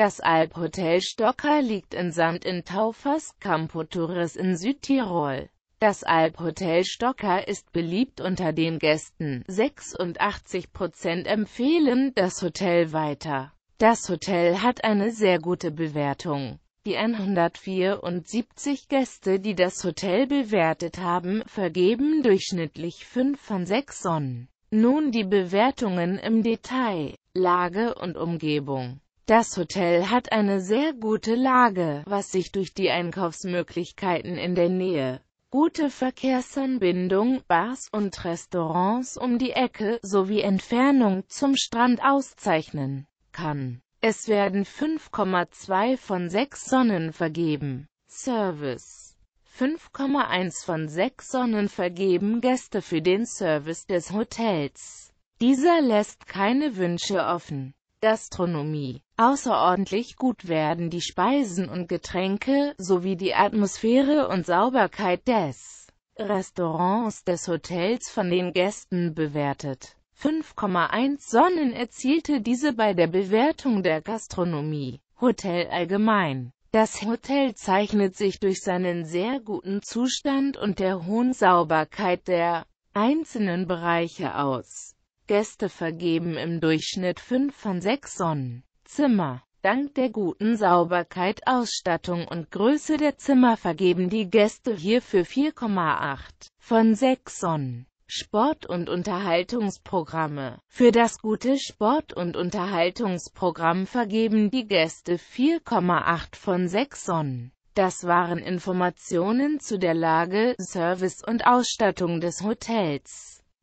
Das Alphotel Stocker liegt in Sand in Taufers Campo Torres in Südtirol. Das Alphotel Stocker ist beliebt unter den Gästen. 86% empfehlen das Hotel weiter. Das Hotel hat eine sehr gute Bewertung. Die 174 Gäste, die das Hotel bewertet haben, vergeben durchschnittlich 5 von 6 Sonnen. Nun die Bewertungen im Detail, Lage und Umgebung. Das Hotel hat eine sehr gute Lage, was sich durch die Einkaufsmöglichkeiten in der Nähe, gute Verkehrsanbindung, Bars und Restaurants um die Ecke sowie Entfernung zum Strand auszeichnen kann. Es werden 5,2 von 6 Sonnen vergeben. Service 5,1 von 6 Sonnen vergeben Gäste für den Service des Hotels. Dieser lässt keine Wünsche offen. Gastronomie. Außerordentlich gut werden die Speisen und Getränke, sowie die Atmosphäre und Sauberkeit des Restaurants des Hotels von den Gästen bewertet. 5,1 Sonnen erzielte diese bei der Bewertung der Gastronomie. Hotel allgemein. Das Hotel zeichnet sich durch seinen sehr guten Zustand und der hohen Sauberkeit der einzelnen Bereiche aus. Gäste vergeben im Durchschnitt 5 von 6 Sonnen. Zimmer. Dank der guten Sauberkeit, Ausstattung und Größe der Zimmer vergeben die Gäste hierfür 4,8 von 6 Sonnen. Sport- und Unterhaltungsprogramme. Für das gute Sport- und Unterhaltungsprogramm vergeben die Gäste 4,8 von 6 Sonnen. Das waren Informationen zu der Lage, Service und Ausstattung des Hotels.